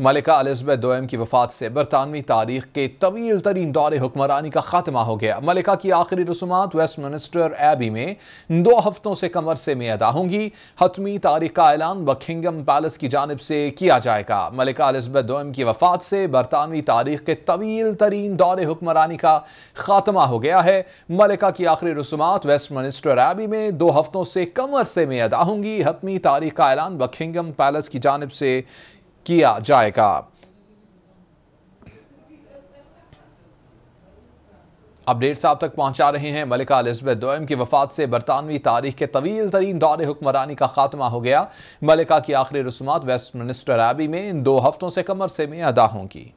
मलिका अलिजबेथ दोयम की वफात से बरतानवी तारीख के तवील तरीन दौर हुक्मरानी का खात्मा हो गया मलिका की आखिरी रसूमात वेस्ट मिनिस्टर एबी में दो हफ्तों से कमर से में अदा होंगी हतमी तारीख का ऐलान बखिंगम पैलेस की जानब से किया जाएगा मलिका अलिजबेथ दोयम की वफात से बरतानवी तारीख के तवील तरीन दौर हुक्मरानी का खात्मा हो गया है मलिका की आखिरी रसूमात वेस्ट मिनिस्टर एबी में दो हफ्तों से कमर से में अदा होंगी हतमी तारीख का ऐलान बखिंगम पैलेस की जानब से किया जाएगा अपडेट्स आप तक पहुंचा रहे हैं मलिका अलिजबेथ दोयम की वफात से बरतानवी तारीख के तवील तरीन दौरे हुक्मरानी का खात्मा हो गया मलिका की आखिरी रसूमात वेस्ट मिनिस्टर एबी में इन दो हफ्तों से कमर से में अदा होंगी